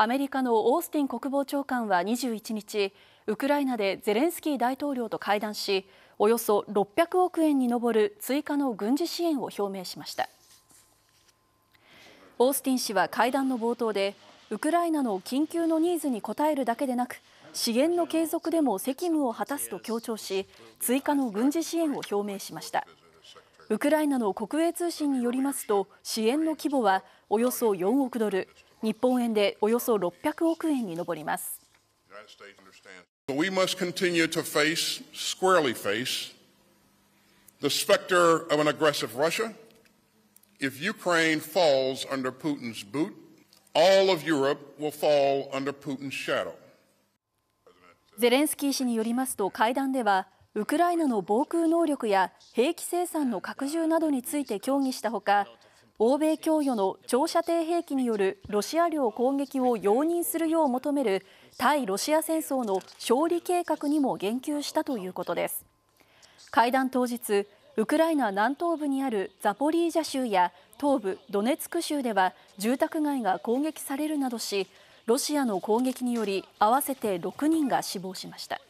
アメリカのオースティン国防長官は21日、ウクライナでゼレンスキー大統領と会談し、およそ600億円に上る追加の軍事支援を表明しました。オースティン氏は会談の冒頭で、ウクライナの緊急のニーズに応えるだけでなく、資源の継続でも責務を果たすと強調し、追加の軍事支援を表明しました。ウクライナの国営通信によりますと、支援の規模はおよそ4億ドル、日本円でおよそ600億円に上ります。We must continue to face, squarely face, the specter of an aggressive Russia. If Ukraine falls under Putin's boot, all of Europe will fall under Putin's shadow. ゼレンスキー氏によりますと会談ではウクライナの防空能力や兵器生産の拡充などについて協議したほか欧米供与の長射程兵器によるロシア領攻撃を容認するよう求める対ロシア戦争の勝利計画にも言及したということです会談当日ウクライナ南東部にあるザポリージャ州や東部ドネツク州では住宅街が攻撃されるなどしロシアの攻撃により合わせて6人が死亡しました